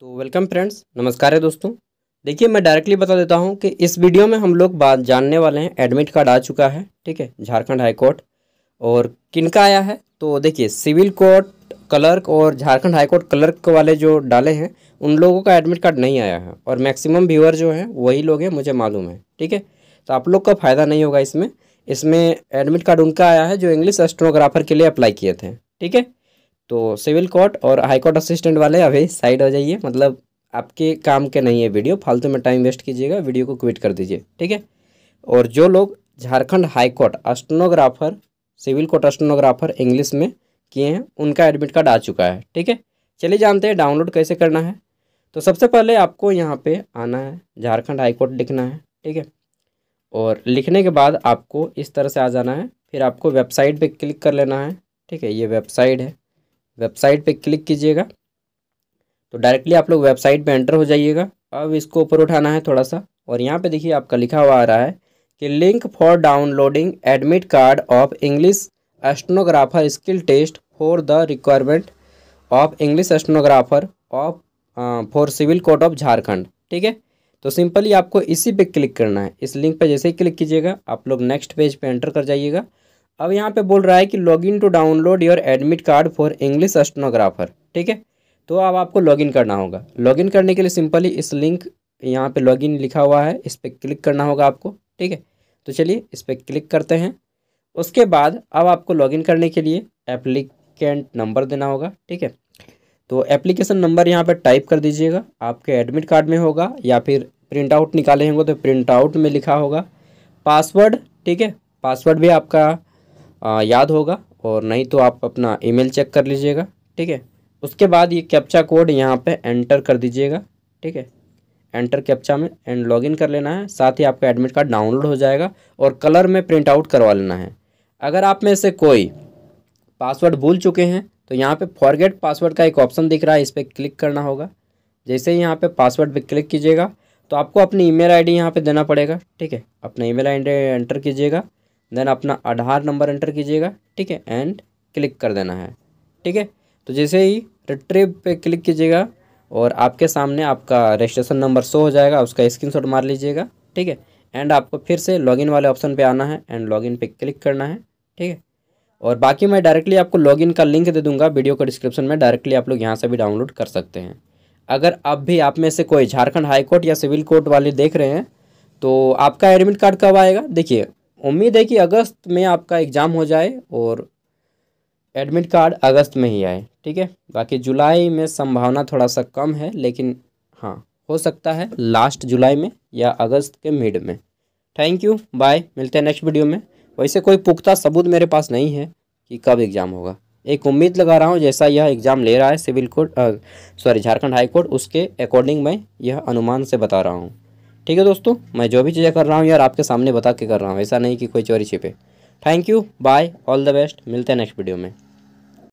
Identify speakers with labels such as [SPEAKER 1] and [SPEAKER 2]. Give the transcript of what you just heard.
[SPEAKER 1] तो welcome friends नमस्कार है दोस्तों देखिए मैं डायरेक्टली बता देता हूं कि इस वीडियो में हम लोग बात जानने वाले हैं एडमिट कार्ड आ चुका है ठीक है झारखंड हाई कोर्ट और किन का आया है तो देखिए सिविल कोर्ट क्लर्क और झारखंड हाई कोर्ट क्लर्क वाले जो डाले हैं उन लोगों का एडमिट कार्ड नहीं आया है और मैक्सिमम व्यूअर जो हैं वही लोग हैं मुझे मालूम है ठीक है तो आप लोग का फ़ायदा नहीं होगा इसमें इसमें एडमिट कार्ड उनका आया है जो इंग्लिश एस्ट्रोग्राफर के लिए अप्लाई किए थे ठीक है तो सिविल कोर्ट और हाई कोर्ट असिस्टेंट वाले अभी साइड हो जाइए मतलब आपके काम के नहीं है वीडियो फालतू में टाइम वेस्ट कीजिएगा वीडियो को क्विट कर दीजिए ठीक है और जो लोग Jharkhand high court stenographer civil court stenographer English में किए हैं उनका एडमिट कार्ड आ चुका है ठीक है चलिए जानते हैं डाउनलोड कैसे करना है तो सबसे पहले आपको यहाँ पे आना है झारखंड हाई कोर्ट लिखना है ठीक है और लिखने के बाद आपको इस तरह से आ जाना है फिर आपको वेबसाइट पे क्लिक कर लेना है ठीक है ये वेबसाइट है वेबसाइट पे क्लिक कीजिएगा तो डायरेक्टली आप लोग वेबसाइट पे एंटर हो जाइएगा अब इसको ऊपर उठाना है थोड़ा सा और यहाँ पे देखिए आपका लिखा हुआ आ रहा है कि link for downloading admit card of English stenographer skill test for the requirement of English stenographer of for civil court of Jharkhand ठीक है तो सिंपली आपको इसी पे क्लिक करना है इस लिंक पे जैसे ही क्लिक कीजिएगा आप लोग नेक्स्ट पेज पे एंटर कर जाइएगा अब यहाँ पे बोल रहा है कि login to download your admit card for English stenographer ठीक है तो अब आपको लॉगिन करना होगा लॉगिन करने के लिए सिंपली इस लिंक यहाँ पे लॉगिन लिखा हुआ है इस पर क्लिक करना होगा आपको ठीक है तो चलिए इस पर क्लिक करते हैं उसके बाद अब आपको लॉगिन करने के लिए एप्लीकेंट नंबर देना होगा ठीक है तो एप्लीकेशन नंबर यहाँ पर टाइप कर दीजिएगा आपके एडमिट कार्ड में होगा या फिर प्रिंट आउट निकाले होंगे तो प्रिंट आउट में लिखा होगा पासवर्ड ठीक है पासवर्ड भी आपका आ, याद होगा और नहीं तो आप अपना ईमेल चेक कर लीजिएगा ठीक है उसके बाद ये कैप्चा कोड यहाँ पे एंटर कर दीजिएगा ठीक है एंटर कैप्चा में एंड लॉगिन कर लेना है साथ ही आपका एडमिट कार्ड डाउनलोड हो जाएगा और कलर में प्रिंट आउट करवा लेना है अगर आप में से कोई पासवर्ड भूल चुके हैं तो यहाँ पे फॉरगेट पासवर्ड का एक ऑप्शन दिख रहा है इस पर क्लिक करना होगा जैसे ही यहाँ पर पासवर्ड पर क्लिक कीजिएगा तो आपको अपनी ई मेल यहाँ पे देना पड़ेगा ठीक है अपना ई मेल एंटर कीजिएगा देन अपना आधार नंबर एंटर कीजिएगा ठीक है एंड क्लिक कर देना है ठीक है तो जैसे ही रिट्रीव पे क्लिक कीजिएगा और आपके सामने आपका रजिस्ट्रेशन नंबर शो हो जाएगा उसका स्क्रीनशॉट मार लीजिएगा ठीक है एंड आपको फिर से लॉगिन वाले ऑप्शन पे आना है एंड लॉगिन पे क्लिक करना है ठीक है और बाकी मैं डायरेक्टली आपको लॉगिन का लिंक दे दूंगा वीडियो के डिस्क्रिप्शन में डायरेक्टली आप लोग यहाँ से भी डाउनलोड कर सकते हैं अगर आप भी आप में से कोई झारखंड हाईकोर्ट या सिविल कोर्ट वाले देख रहे हैं तो आपका एडमिट कार्ड कब आएगा देखिए उम्मीद है कि अगस्त में आपका एग्ज़ाम हो जाए और एडमिट कार्ड अगस्त में ही आए ठीक है बाकी जुलाई में संभावना थोड़ा सा कम है लेकिन हाँ हो सकता है लास्ट जुलाई में या अगस्त के मिड में थैंक यू बाय मिलते हैं नेक्स्ट वीडियो में वैसे कोई पुख्ता सबूत मेरे पास नहीं है कि कब एग्ज़ाम होगा एक उम्मीद लगा रहा हूँ जैसा यह एग्ज़ाम ले रहा है civil court sorry Jharkhand high court उसके अकॉर्डिंग मैं यह अनुमान से बता रहा हूँ ठीक है दोस्तों मैं जो भी चीज़ें कर रहा हूँ यार आपके सामने बता के कर रहा हूँ ऐसा नहीं कि कोई चोरी छिपे thank you bye all the best मिलते हैं नेक्स्ट वीडियो में